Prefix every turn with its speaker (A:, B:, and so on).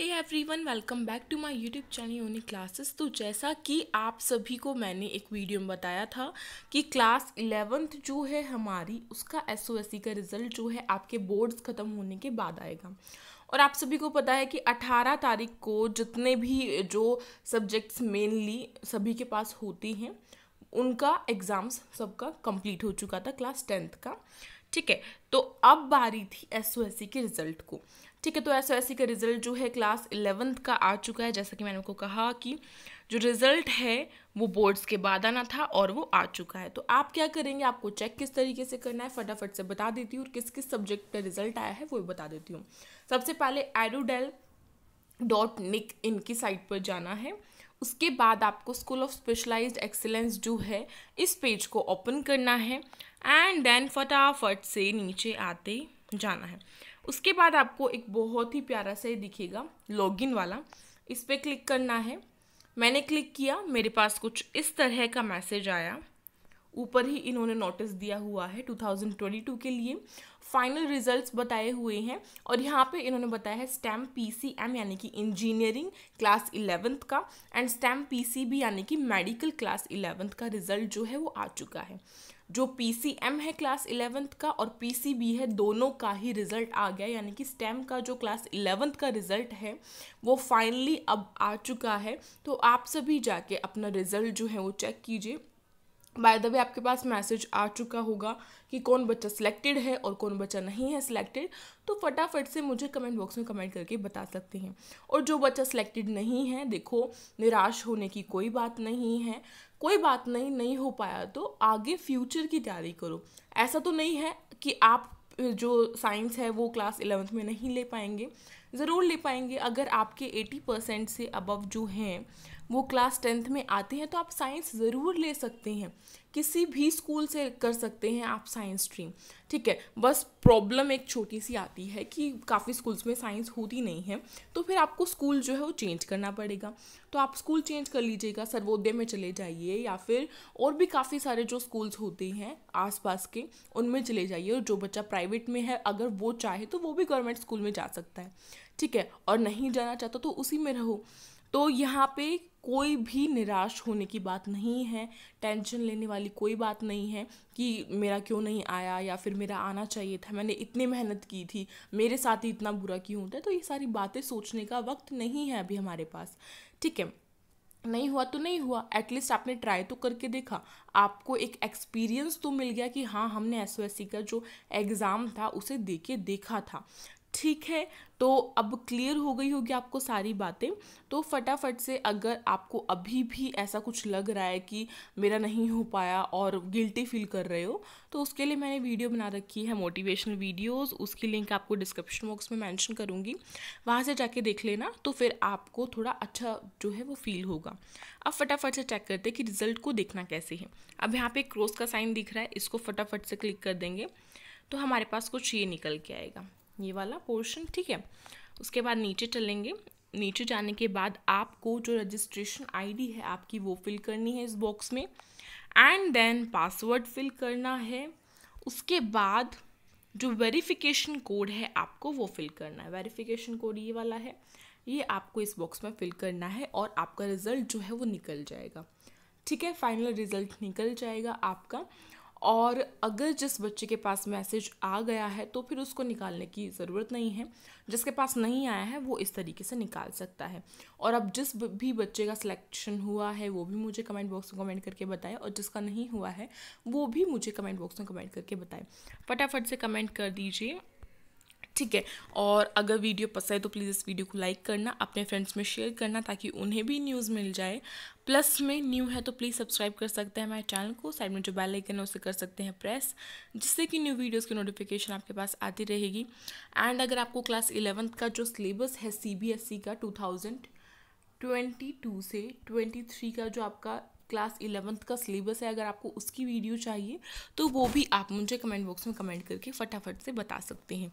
A: hey one welcome back to my YouTube channel ओनी classes तो जैसा कि आप सभी को मैंने एक वीडियो में बताया था कि क्लास इलेवेंथ जो है हमारी उसका एस ओ एस सी का रिज़ल्ट जो है आपके बोर्ड्स ख़त्म होने के बाद आएगा और आप सभी को पता है कि 18 तारीख को जितने भी जो सब्जेक्ट्स मेनली सभी के पास होती हैं उनका एग्ज़ाम्स सबका कंप्लीट हो चुका था क्लास टेंथ का ठीक है तो अब बारी थी एस ओ एस के रिजल्ट को ठीक है तो एस ओ एस का रिजल्ट जो है क्लास इलेवेंथ का आ चुका है जैसा कि मैंने आपको कहा कि जो रिजल्ट है वो बोर्ड्स के बाद आना था और वो आ चुका है तो आप क्या करेंगे आपको चेक किस तरीके से करना है फटाफट से बता देती हूँ और किस किस सब्जेक्ट का रिजल्ट आया है वो भी बता देती हूँ सबसे पहले एरोडेल डॉट निक इनकी साइट पर जाना है उसके बाद आपको स्कूल ऑफ स्पेशलाइज्ड एक्सेलेंस जो है इस पेज को ओपन करना है एंड देन फटाफट से नीचे आते जाना है उसके बाद आपको एक बहुत ही प्यारा सा दिखेगा लॉगिन वाला इस पर क्लिक करना है मैंने क्लिक किया मेरे पास कुछ इस तरह का मैसेज आया ऊपर ही इन्होंने नोटिस दिया हुआ है 2022 के लिए फाइनल रिजल्ट्स बताए हुए हैं और यहाँ पे इन्होंने बताया है स्टैम पीसीएम यानी कि इंजीनियरिंग क्लास इलेवेंथ का एंड स्टैम पीसीबी यानी कि मेडिकल क्लास इलेवेंथ का रिजल्ट जो है वो आ चुका है जो पीसीएम है क्लास इलेवेंथ का और पीसीबी है दोनों का ही रिजल्ट आ गया यानी कि स्टेम का जो क्लास इलेवेंथ का रिजल्ट है वो फाइनली अब आ चुका है तो आप सभी जाके अपना रिजल्ट जो है वो चेक कीजिए बाय द वे आपके पास मैसेज आ चुका होगा कि कौन बच्चा सिलेक्टेड है और कौन बच्चा नहीं है सिलेक्टेड तो फटाफट से मुझे कमेंट बॉक्स में कमेंट करके बता सकते हैं और जो बच्चा सिलेक्टेड नहीं है देखो निराश होने की कोई बात नहीं है कोई बात नहीं नहीं हो पाया तो आगे फ्यूचर की तैयारी करो ऐसा तो नहीं है कि आप जो साइंस है वो क्लास इलेवंथ में नहीं ले पाएंगे ज़रूर ले पाएंगे अगर आपके एटी परसेंट से अबव जो हैं वो क्लास टेंथ में आते हैं तो आप साइंस ज़रूर ले सकते हैं किसी भी स्कूल से कर सकते हैं आप साइंस स्ट्रीम ठीक है बस प्रॉब्लम एक छोटी सी आती है कि काफ़ी स्कूल्स में साइंस होती नहीं है तो फिर आपको स्कूल जो है वो चेंज करना पड़ेगा तो आप स्कूल चेंज कर लीजिएगा सर्वोदय में चले जाइए या फिर और भी काफ़ी सारे जो स्कूल्स होते हैं आसपास के उनमें चले जाइए और जो बच्चा प्राइवेट में है अगर वो चाहे तो वो भी गवर्नमेंट स्कूल में जा सकता है ठीक है और नहीं जाना चाहता तो उसी में रहो तो यहाँ पे कोई भी निराश होने की बात नहीं है टेंशन लेने वाली कोई बात नहीं है कि मेरा क्यों नहीं आया या फिर मेरा आना चाहिए था मैंने इतनी मेहनत की थी मेरे साथ ही इतना बुरा क्यों होता है तो ये सारी बातें सोचने का वक्त नहीं है अभी हमारे पास ठीक है नहीं हुआ तो नहीं हुआ एटलीस्ट आपने ट्राई तो करके देखा आपको एक एक्सपीरियंस तो मिल गया कि हाँ हमने एस का जो एग्ज़ाम था उसे दे के देखा था ठीक है तो अब क्लियर हो गई होगी आपको सारी बातें तो फटाफट से अगर आपको अभी भी ऐसा कुछ लग रहा है कि मेरा नहीं हो पाया और गिल्टी फील कर रहे हो तो उसके लिए मैंने वीडियो बना रखी है मोटिवेशनल वीडियोस उसकी लिंक आपको डिस्क्रिप्शन बॉक्स में मेंशन करूँगी वहाँ से जाके देख लेना तो फिर आपको थोड़ा अच्छा जो है वो फील होगा अब फटाफट से चेक करते कि रिजल्ट को देखना कैसे है अब यहाँ पर क्रॉस का साइन दिख रहा है इसको फटाफट से क्लिक कर देंगे तो हमारे पास कुछ ये निकल के आएगा ये वाला पोर्शन ठीक है उसके बाद नीचे चलेंगे नीचे जाने के बाद आपको जो रजिस्ट्रेशन आईडी है आपकी वो फिल करनी है इस बॉक्स में एंड देन पासवर्ड फिल करना है उसके बाद जो वेरिफिकेशन कोड है आपको वो फिल करना है वेरिफिकेशन कोड ये वाला है ये आपको इस बॉक्स में फिल करना है और आपका रिज़ल्ट जो है वो निकल जाएगा ठीक है फाइनल रिज़ल्ट निकल जाएगा आपका और अगर जिस बच्चे के पास मैसेज आ गया है तो फिर उसको निकालने की ज़रूरत नहीं है जिसके पास नहीं आया है वो इस तरीके से निकाल सकता है और अब जिस भी बच्चे का सिलेक्शन हुआ है वो भी मुझे कमेंट बॉक्स में कमेंट करके बताएं और जिसका नहीं हुआ है वो भी मुझे कमेंट बॉक्स में कमेंट करके बताएं फटाफट से कमेंट कर दीजिए ठीक है और अगर वीडियो पसंद है तो प्लीज़ इस वीडियो को लाइक करना अपने फ्रेंड्स में शेयर करना ताकि उन्हें भी न्यूज़ मिल जाए प्लस में न्यू है तो प्लीज़ सब्सक्राइब कर सकते हैं हमारे चैनल को साइड में जो बेल आइकन है उसे कर सकते हैं प्रेस जिससे कि न्यू वीडियोस की नोटिफिकेशन आपके पास आती रहेगी एंड अगर आपको क्लास इलेवंथ का जो सिलेबस है सीबीएसई e का 2022 से 23 का जो आपका क्लास इलेवंथ का सिलेबस है अगर आपको उसकी वीडियो चाहिए तो वो भी आप मुझे कमेंट बॉक्स में कमेंट करके फटाफट से बता सकते हैं